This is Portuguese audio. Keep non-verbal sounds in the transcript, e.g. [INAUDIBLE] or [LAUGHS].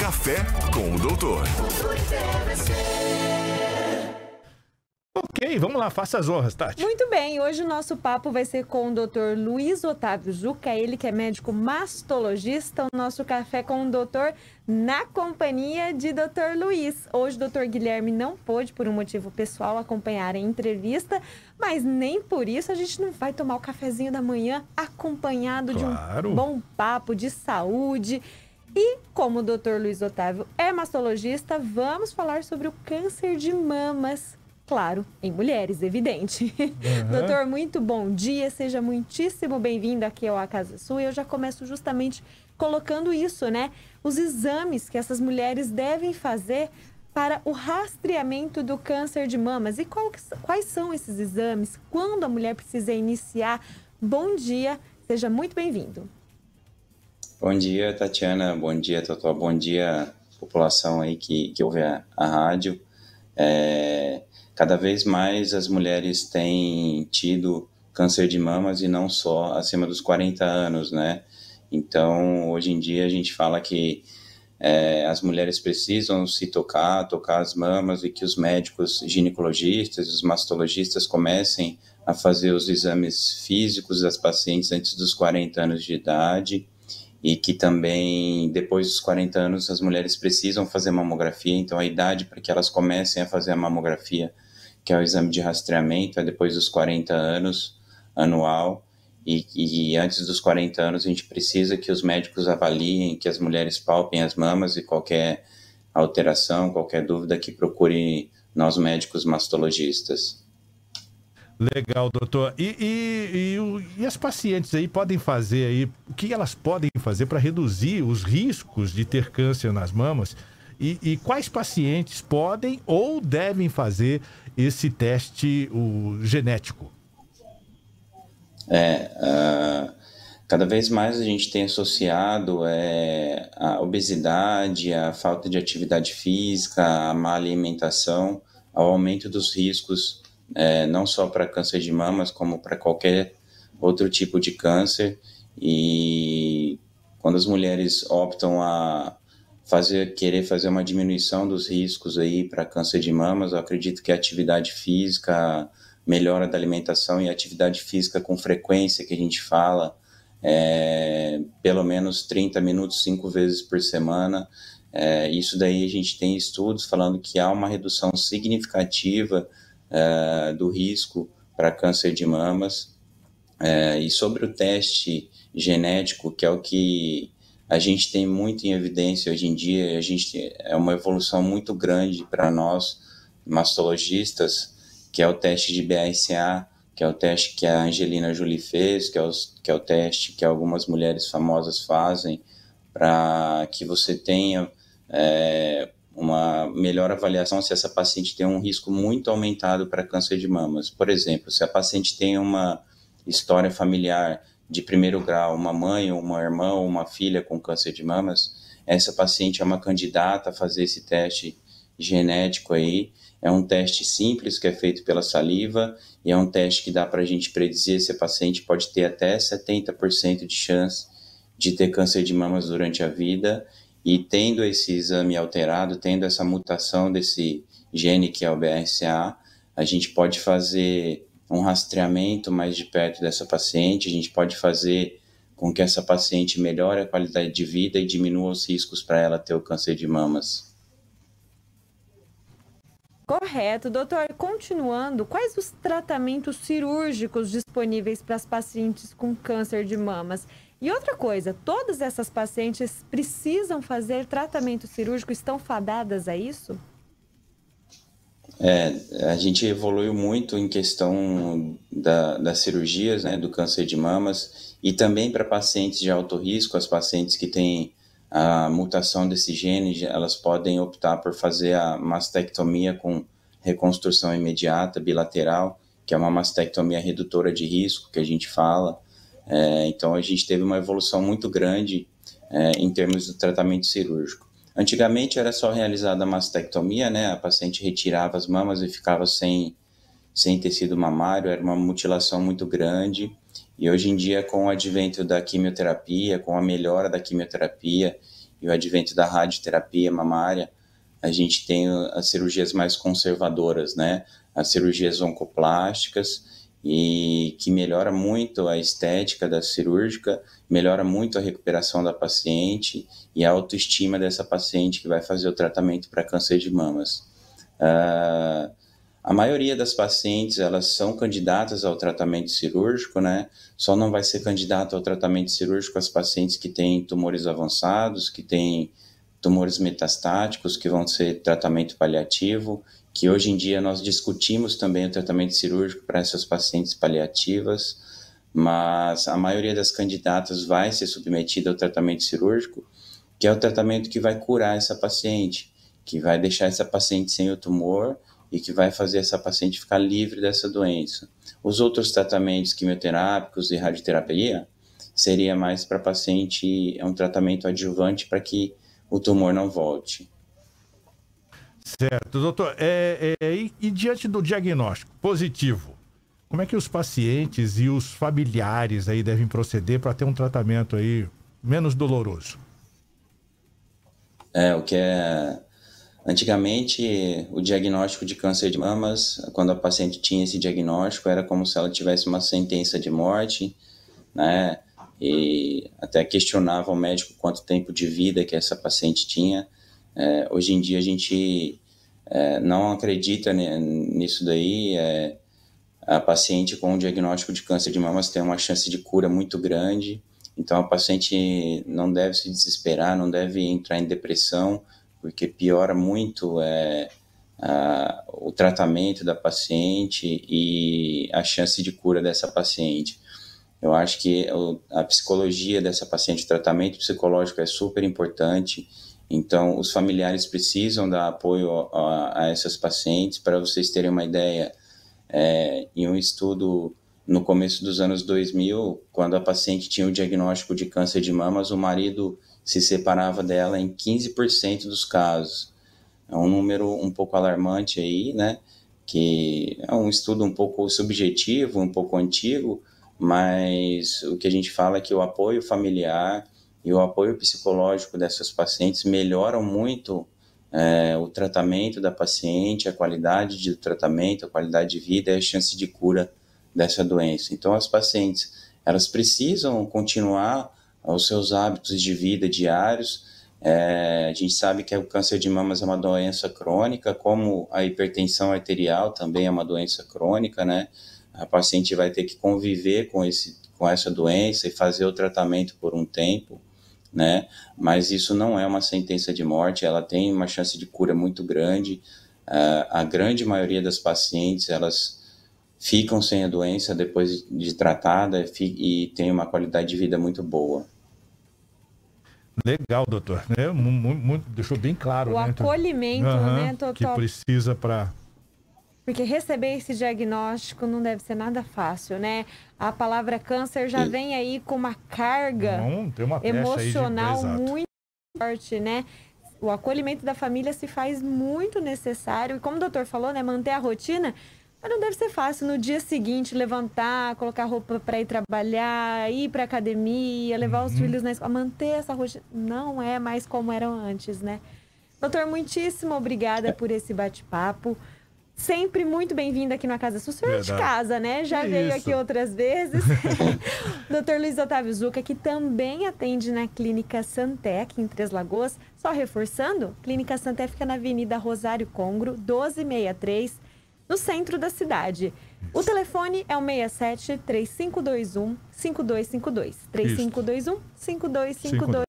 Café com o Doutor. Ok, vamos lá, faça as honras, Tati. Muito bem, hoje o nosso papo vai ser com o doutor Luiz Otávio Zuca, ele que é médico mastologista, o nosso café com o doutor na companhia de doutor Luiz. Hoje o doutor Guilherme não pôde, por um motivo pessoal, acompanhar a entrevista, mas nem por isso a gente não vai tomar o cafezinho da manhã acompanhado claro. de um bom papo de saúde, e como o Dr. Luiz Otávio é mastologista, vamos falar sobre o câncer de mamas. Claro, em mulheres, evidente. Uhum. [LAUGHS] Doutor, muito bom dia, seja muitíssimo bem-vindo aqui ao A Casa Sua. Eu já começo justamente colocando isso, né? Os exames que essas mulheres devem fazer para o rastreamento do câncer de mamas. E qual, quais são esses exames? Quando a mulher precisa iniciar? Bom dia, seja muito bem-vindo. Bom dia, Tatiana. Bom dia, Totó. Bom dia, população aí que, que ouve a, a rádio. É, cada vez mais as mulheres têm tido câncer de mamas e não só acima dos 40 anos, né? Então, hoje em dia a gente fala que é, as mulheres precisam se tocar, tocar as mamas e que os médicos ginecologistas, os mastologistas comecem a fazer os exames físicos das pacientes antes dos 40 anos de idade e que também depois dos 40 anos as mulheres precisam fazer mamografia, então a idade para que elas comecem a fazer a mamografia, que é o exame de rastreamento, é depois dos 40 anos anual. E, e, antes dos 40 anos a gente precisa que os médicos avaliem, que as mulheres palpem as mamas e qualquer alteração, qualquer dúvida que procure nós médicos mastologistas. Legal, doutor. E, e, e, e, as pacientes aí podem fazer aí, o que elas podem fazer para reduzir os riscos de ter câncer nas mamas? E, quais pacientes podem ou devem fazer esse teste o, genético? É, uh, cada vez mais a gente tem associado é, a obesidade, a falta de atividade física, a má alimentação, ao aumento dos riscos é, não só para câncer de mamas, como para qualquer outro tipo de câncer. E quando as mulheres optam a fazer, querer fazer uma diminuição dos riscos aí para câncer de mamas, eu acredito que a atividade física, melhora da alimentação e atividade física com frequência que a gente fala, é, pelo menos 30 minutos, cinco vezes por semana. É, isso daí a gente tem estudos falando que há uma redução significativa eh, do risco para câncer de mamas. Uh, e sobre o teste genético, que é o que a gente tem muito em evidência hoje em dia, a gente é uma evolução muito grande para nós mastologistas, que é o teste de BRCA, que é o teste que a Angelina Jolie fez, que é, os, que é o teste que algumas mulheres famosas fazem, para que você tenha é, uma melhor avaliação se essa paciente tem um risco muito aumentado para câncer de mamas. Por exemplo, se a paciente tem uma história familiar de primeiro grau, uma mãe, uma irmã ou uma filha com câncer de mamas, essa paciente é uma candidata a fazer esse teste genético aí. É um teste simples que é feito pela saliva e é um teste que dá para a gente predizer se a paciente pode ter até 70% de chance de ter câncer de mamas durante a vida e tendo esse exame alterado, tendo essa mutação desse gene que é o BRCA, a gente pode fazer um rastreamento mais de perto dessa paciente, a gente pode fazer com que essa paciente melhore a qualidade de vida e diminua os riscos para ela ter o câncer de mamas. Correto, doutor. Continuando, quais os tratamentos cirúrgicos disponíveis para as pacientes com câncer de mamas? E outra coisa, todas essas pacientes precisam fazer tratamento cirúrgico, estão fadadas a isso? É, a gente evoluiu muito em questão da, das cirurgias, né, do câncer de mamas, e também para pacientes de alto risco, as pacientes que têm a mutação desse gene, elas podem optar por fazer a mastectomia com reconstrução imediata, bilateral, que é uma mastectomia redutora de risco, que a gente fala, é, então a gente teve uma evolução muito grande é, em termos do tratamento cirúrgico. Antigamente era só realizada a mastectomia, né? A paciente retirava as mamas e ficava sem, sem tecido mamário, era uma mutilação muito grande. E hoje em dia, com o advento da quimioterapia, com a melhora da quimioterapia e o advento da radioterapia mamária, a gente tem as cirurgias mais conservadoras, né? As cirurgias oncoplásticas e que melhora muito a estética da cirúrgica, melhora muito a recuperação da paciente e a autoestima dessa paciente que vai fazer o tratamento para câncer de mamas. Uh, a maioria das pacientes, elas são candidatas ao tratamento cirúrgico, né? Só não vai ser candidata ao tratamento cirúrgico as pacientes que têm tumores avançados, que têm tumores metastáticos, que vão ser tratamento paliativo que hoje em dia nós discutimos também o tratamento cirúrgico para essas pacientes paliativas, mas a maioria das candidatas vai ser submetida ao tratamento cirúrgico, que é o tratamento que vai curar essa paciente, que vai deixar essa paciente sem o tumor e que vai fazer essa paciente ficar livre dessa doença. Os outros tratamentos quimioterápicos e radioterapia seria mais para paciente, é um tratamento adjuvante para que o tumor não volte. Certo, doutor. É, é, é, e, e diante do diagnóstico positivo, como é que os pacientes e os familiares aí devem proceder para ter um tratamento aí menos doloroso? É, o que é. Antigamente, o diagnóstico de câncer de mamas, quando a paciente tinha esse diagnóstico, era como se ela tivesse uma sentença de morte, né? E até questionava o médico quanto tempo de vida que essa paciente tinha. É, hoje em dia, a gente é, não acredita nisso daí. É, a paciente com o diagnóstico de câncer de mamas tem uma chance de cura muito grande. Então, a paciente não deve se desesperar, não deve entrar em depressão, porque piora muito é, a, o tratamento da paciente e a chance de cura dessa paciente. Eu acho que a psicologia dessa paciente, o tratamento psicológico é super importante então, os familiares precisam dar apoio a, a essas pacientes. Para vocês terem uma ideia, é, em um estudo no começo dos anos 2000, quando a paciente tinha o diagnóstico de câncer de mamas, o marido se separava dela em 15% dos casos. É um número um pouco alarmante aí, né? Que é um estudo um pouco subjetivo, um pouco antigo, mas o que a gente fala é que o apoio familiar e o apoio psicológico dessas pacientes melhoram muito é, o tratamento da paciente, a qualidade do tratamento, a qualidade de vida e a chance de cura dessa doença. Então, as pacientes elas precisam continuar os seus hábitos de vida diários. É, a gente sabe que o câncer de mamas é uma doença crônica, como a hipertensão arterial também é uma doença crônica, né? A paciente vai ter que conviver com, esse, com essa doença e fazer o tratamento por um tempo né? Mas isso não é uma sentença de morte, ela tem uma chance de cura muito grande. Uh, a grande maioria das pacientes, elas ficam sem a doença depois de tratada e tem uma qualidade de vida muito boa. Legal, doutor. Né? Muito, muito, deixou bem claro. O né? Então. acolhimento, né, Que precisa para porque receber esse diagnóstico não deve ser nada fácil, né? A palavra câncer já vem aí com uma carga não, uma emocional de... muito forte, né? O acolhimento da família se faz muito necessário. E como o doutor falou, né? Manter a rotina. Mas não deve ser fácil no dia seguinte levantar, colocar roupa para ir trabalhar, ir para academia, levar uhum. os filhos na escola, manter essa rotina. Não é mais como eram antes, né? Doutor, muitíssimo obrigada é. por esse bate-papo sempre muito bem-vindo aqui na Casa Sul. O senhor de casa, né? Já veio isso. aqui outras vezes. [LAUGHS] Dr. Luiz Otávio Zuca, que também atende na Clínica Santec, em Três Lagoas. Só reforçando, Clínica Santec fica na Avenida Rosário Congro, 1263, no centro da cidade. Isso. O telefone é o 67 3521 5252. 3521 5252.